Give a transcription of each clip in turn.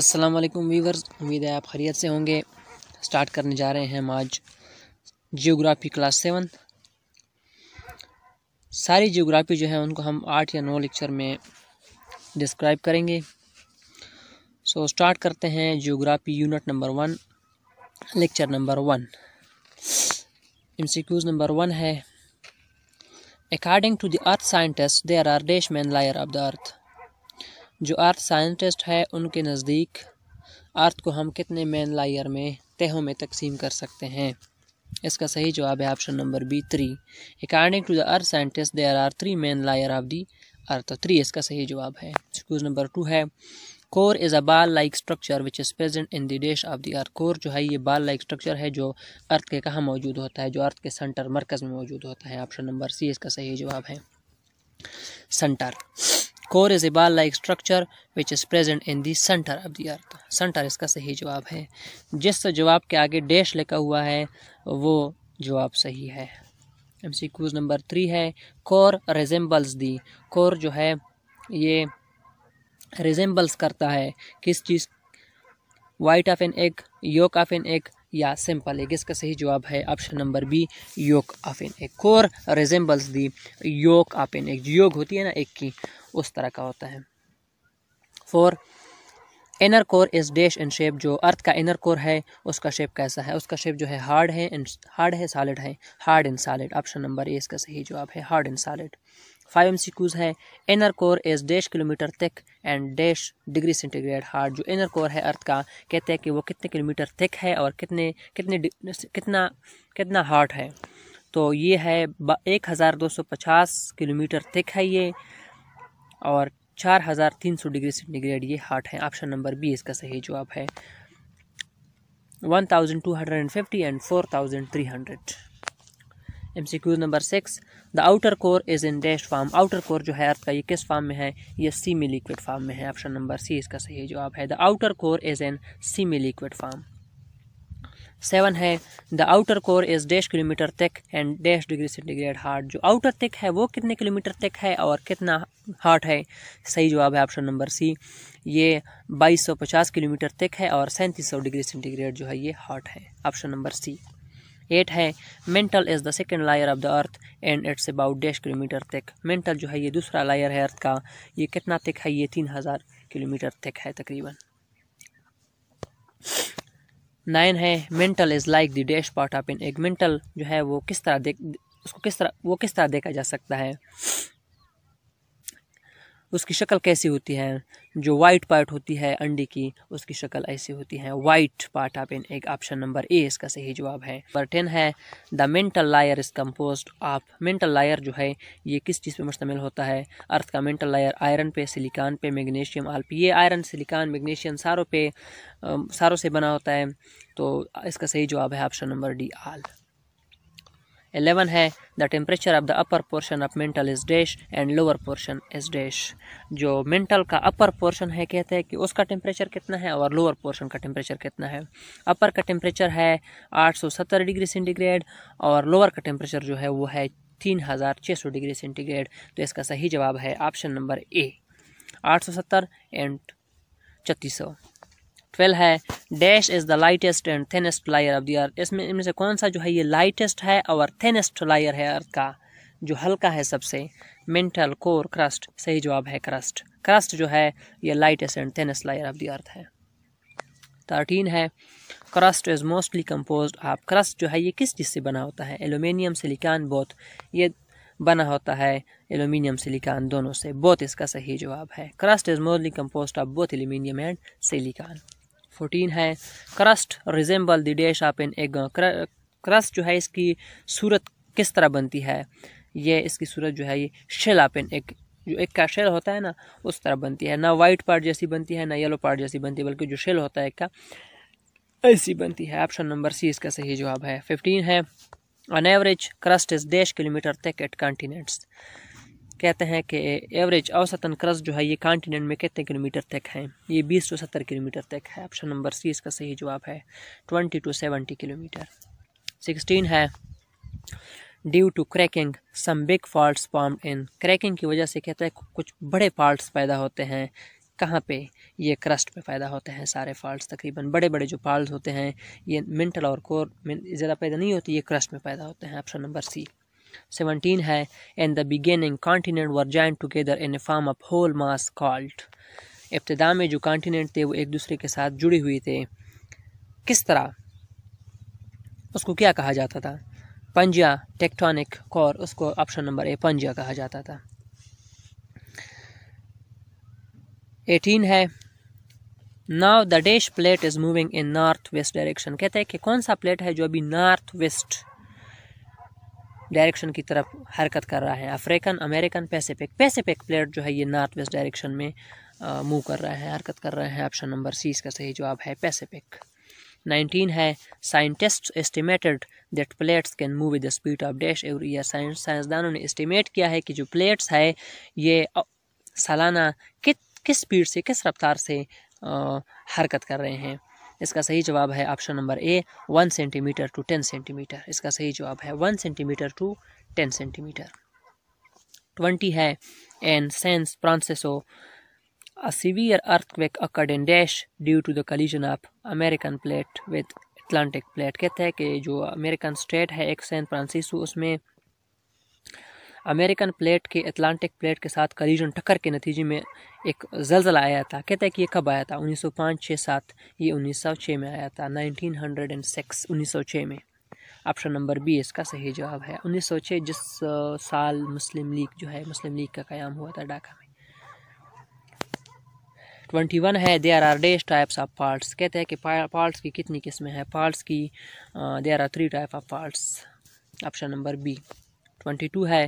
अस्सलाम वालेकुम वीवर्स उम्मीद है आप खैरियत से होंगे स्टार्ट करने जा रहे हैं हम आज geography class seven sorry geography जो है उनको हम आठ या नौ लेक्चर में डिस्क्राइब करेंगे सो so, स्टार्ट करते हैं geography unit number one lecture number one MCQs number one है according to the earth scientist there are dash main layer of the earth जो अर्थ साइंटिस्ट है उनके नज़दीक अर्थ को हम कितने मेन लायर में तहों में तकसीम कर सकते हैं इसका सही जवाब है option number B three according to the earth scientist there are three main layer of the earth three इसका सही जवाब है क्वेश्चन नंबर टू है core is a ball like structure which is present in the dash of the earth core जो है ये बाल like structure है जो अर्थ के कहाँ मौजूद होता है जो अर्थ के सेंटर मरकज़ में मौजूद होता है ऑप्शन नंबर सी इसका सही जवाब है centre core is a ball like structure which is present in the centre of the earth centre इसका सही जवाब है जिस जवाब के आगे डैश लिखा हुआ है वो जवाब सही है M C Qs number three है कोर रिजेंबल्स दी कोर जो है ये रिजेंबल्स करता है किस चीज़ white of an egg yolk of an egg या सिंपल एग इसका सही जवाब है option number B yolk of an egg core resembles the yolk of an egg योग होती है ना एग की उस तरह का होता है four inner core is dash in shape जो अर्थ का इनर कोर है उसका शेप कैसा है उसका शेप जो है हार्ड है एंड हार्ड है सॉलिड है hard in solid option number A इसका सही जवाब है hard in solid five M CQs है inner core is dash kilometre thick and dash degree centigrade hot जो इनर कोर है अर्थ का कहते हैं कि वो कितने किलोमीटर थिक है और कितने कितने कितना कितना हार्ड है तो ये है एक हज़ार दो सौ पचास किलोमीटर थिक है ये और चार हज़ार तीन सौ डिग्री सेंटीग्रेड ये हार्ट है ऑप्शन नंबर बी इसका सही जवाब है one thousand two hundred and fifty and four thousand three hundred M C Q number six the outer core is in dash form outer core जो है earth का ये किस फार्म में है ये सीमी लिक्विड फार्म में है ऑप्शन नंबर सी इसका सही जवाब है the outer core is in semi liquid form seven है the outer core is dash kilometre तक and dash degree centigrade hot जो आउटर तक है वो कितने किलोमीटर तक है और कितना हार्ट है सही जवाब है ऑप्शन नंबर सी ये 2250 किलोमीटर तक है और सैंतीस डिग्री सेंटीग्रेड जो है ये हार्ट है ऑप्शन नंबर सी एट है mantle is the second layer of the earth and it's about dash kilometre तक मेंटल जो है ये दूसरा लायर है अर्थ का ये कितना तक है ये तीन हज़ार किलोमीटर तक है तकरीबन नाइन है mantle is like the dash part of इन एक मेंटल जो है वो किस तरह देख उसको किस तरह वो किस तरह देखा जा सकता है उसकी शक्ल कैसी होती है जो वाइट पार्ट होती है अंडे की उसकी शक्ल ऐसी होती है वाइट पार्ट आप इन एक ऑप्शन नंबर ए इसका सही जवाब है नंबर टेन है the mantle layer is compose of mantle layer जो है ये किस चीज़ पर मुश्तमिल होता है अर्थ का मेंटल लायर आयरन पे सिलिकान पे मैग्नीशियम आल्प ये आयरन सिलिकान मैग्नीशियम सारों पे सारों से बना होता है तो इसका सही जवाब है ऑप्शन नंबर डी आल 11 है the temperature of the upper portion of mantle is dash and lower portion is dash जो मेंटल का अपर पोर्शन है कहते हैं कि उसका टेम्परेचर कितना है और लोअर पोर्शन का टेम्परेचर कितना है अपर का टेम्परेचर है 870 डिग्री सेंटीग्रेड और लोअर का टेम्परेचर जो है वो है 3600 डिग्री सेंटीग्रेड तो इसका सही जवाब है ऑप्शन नंबर ए आठ एंड छत्तीस ट्वेल्व है dash is the lightest and thinnest layer of the earth इसमें इनमें से कौन सा जो है ये लाइटेस्ट है और थिनेस्ट लायर है अर्थ का जो हल्का है सबसे मेंटल कोर क्रस्ट सही जवाब है क्रस्ट क्रस्ट जो है ये lightest and thinnest layer of the earth है थर्टीन है crust is mostly compose of crust जो है ये किस चीज़ से बना होता है एलुमिनियम सिलिकॉन बोथ ये बना होता है एलुमिनियम सिलिकॉन दोनों से बोथ इसका सही जवाब है crust is mostly compose of both aluminium and silicon fourteen है crust resemble the dash of an egg crust जो है इसकी सूरत किस तरह बनती है ये इसकी सूरत जो है ये शेल ऑफ एन एग जो एक का शेल होता है ना उस तरह बनती है ना वाइट पार्ट जैसी बनती है ना येलो पार्ट जैसी बनती है बल्कि जो शेल होता है एक का ऐसी बनती है ऑप्शन नंबर सी इसका सही जवाब है फिफ्टीन है on average crust is dash kilometre तक एट कॉन्टीनेंट्स कहते हैं कि एवरेज औसतन क्रस्ट जो है ये कॉन्टिनेंट में कितने किलोमीटर तक है ये बीस टू सत्तर किलोमीटर तक है ऑप्शन नंबर सी इसका सही जवाब है twenty to seventy kilometre sixteen है due to cracking some big fault form in cracking की वजह से कहते हैं कुछ बड़े फॉल्ट पैदा होते हैं कहाँ पे ये क्रस्ट पे पैदा होते हैं सारे फॉल्ट तकरीबन बड़े बड़े जो फॉल्ट होते हैं ये मिनटल और कोर में पैदा नहीं होती ये क्रस्ट में पैदा होते हैं ऑप्शन नंबर सी सेवनटीन है in the beginning continent were joint together in a form of whole mass इब्तदा में जो कॉन्टीनेंट थे वो एक दूसरे के साथ जुड़े हुए थे किस तरह उसको क्या कहा जाता था पंजिया टेक्टोनिक कोर उसको ऑप्शन नंबर ए पंजिया कहा जाता था एटीन है now the dash plate is moving in north west direction कहते हैं कि कौन सा प्लेट है जो अभी नॉर्थ वेस्ट डायरेक्शन की तरफ हरकत कर रहा है African American Pacific Pacific plate जो है ये नॉर्थ वेस्ट डायरेक्शन में मूव कर रहा है हरकत कर रहे हैं ऑप्शन नंबर सी इसका सही जवाब है पैसिफिक नाइनटीन है scientist estimated that plates can move with the speed of dash every year science साइंसदानों ने एस्टिमेट किया है कि जो प्लेट्स है ये सालाना कित किस स्पीड से किस रफ्तार से आ, हरकत कर रहे हैं इसका सही जवाब है option number A one centimetre to ten centimetre इसका सही जवाब है one centimetre to ten centimetre twenty है and San Francisco a severe earthquake occurred in dash due to the collision of American plate with Atlantic plate कहते हैं कि जो American state है एक सैन फ्रांसिसो उसमें अमेरिकन प्लेट के Atlantic plate के साथ करीजन टक्कर के नतीजे में एक जलजला आया था कहते हैं कि ये कब आया था 1905 छः सात ये 1906 में आया था 1906 छः में ऑप्शन नंबर बी इसका सही जवाब है 1906 जिस साल मुस्लिम लीग जो है मुस्लिम लीग का क्याम हुआ था ढाका में ट्वेंटी वन है there are these types of faults कहते हैं कि पार्ट्स की कितनी किस्में हैं पार्ट्स की there are three type of faults option number B twenty two है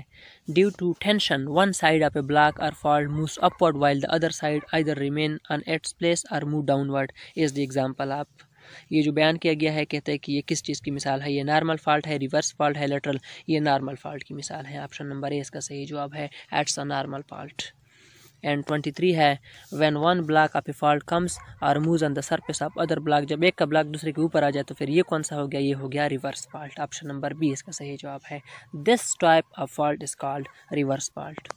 due to tension one side of a block or fault move upward while the other side either remain on its place or move downward is the example आप ये जो बयान किया गया है कहते हैं कि ये किस चीज़ की मिसाल है ये नॉर्मल फॉल्ट है रिवर्स फॉल्ट है लेटरल ये नॉर्मल फॉल्ट की मिसाल है ऑप्शन नंबर ए इसका सही जवाब है it's a normal fault and twenty three है when one block of fault comes और or on the the surface other block जब एक का ब्लॉक दूसरे के ऊपर आ जाए तो फिर ये कौन सा हो गया ये हो गया reverse fault option number B इसका सही जवाब है this type of fault is called reverse fault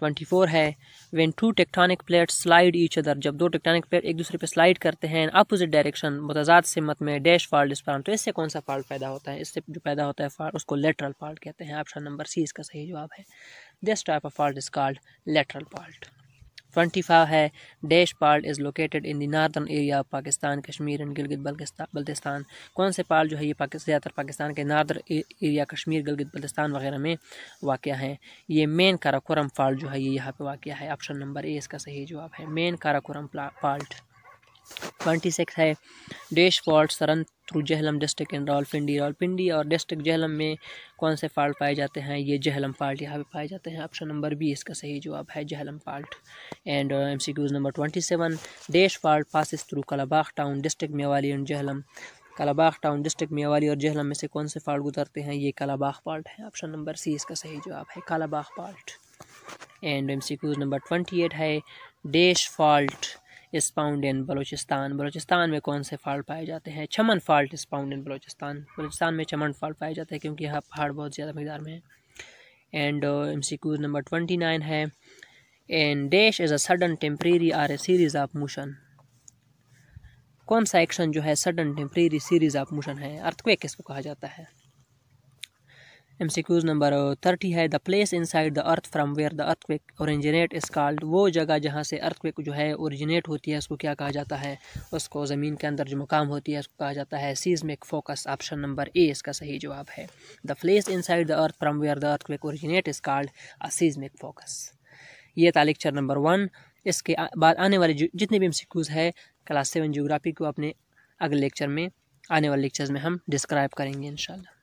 twenty four है when two tectonic plate slide each other जब दो टेक्टोनिक प्लेट एक दूसरे पर स्लाइड करते हैं अपोजिट डायरेक्शन मुतजाद से मत में डैश फॉल्ट इस तो इससे कौन सा फॉल्ट पैदा होता है इससे जो पैदा होता है फॉल्ट उसको लेटरल फॉल्ट कहते हैं ऑप्शन नंबर सी इसका सही जवाब है this type of fault is called lateral fault twenty five है dash fault is located in the northern area of Pakistan Kashmir and Gilgit Baltistan कौन से पार्ट जो है ये ज़्यादातर पाकिस्तान के नार्दर एरिया कश्मीर गिलगित बल्तिस्तान वगैरह में वाक़ है ये मेन काराकोरम फाल्ट जो है ये यहाँ पर वाक़ है ऑप्शन नंबर ए इसका सही जवाब है main Karakoram fault twenty six है डेश फॉल्ट सरन through Jhelum district and Rawalpindi Rawalpindi और डिस्ट्रिक्ट जहलम में कौन से फॉल्ट पाए जाते हैं ये जहलम फॉल्ट यहाँ पे पाए जाते हैं ऑप्शन नंबर बी इसका सही जवाब है Jhelum fault and M C Qs number twenty seven dash fault passes through Kalabagh town district Mianwali and Jhelum Kalabagh town district Mianwali और जहलम में से कौन से फॉल्ट गुजरते हैं ये कलाबाग फॉल्ट है ऑप्शन नंबर सी इसका सही जवाब है Kalabagh fault and M C Qs number twenty eight है dash fault is found in Balochistan Balochistan में कौन से फॉल्ट पाए जाते हैं Chaman fault is found in Balochistan Balochistan में चमन फॉल्ट पाए जाते हैं क्योंकि यहाँ पहाड़ बहुत ज़्यादा मकदार में uh, है and M C Qs number twenty nine है and dash is a sudden temporary or a series of motion कौन सा एक्शन जो है sudden temporary series of motion है अर्थक्वेक इसको कहा जाता है एमसीक्यूज नंबर थर्टी है the place inside the earth from where the earthquake originate is called वो जगह जहाँ से अर्थक्विक जो है ओरिजिनेट होती है उसको क्या कहा जाता है उसको ज़मीन के अंदर जो मुकाम होती है उसको कहा जाता है seismic focus option number A इसका सही जवाब है the place inside the earth from where the earthquake originate is called a seismic focus ये था नंबर वन इसके बाद आने वाले जितने भी एम है क्लास सेवन जियोग्राफी को अपने अगले लेक्चर में आने वाले लेक्चर्स में हम डिस्क्राइब करेंगे इंशाल्लाह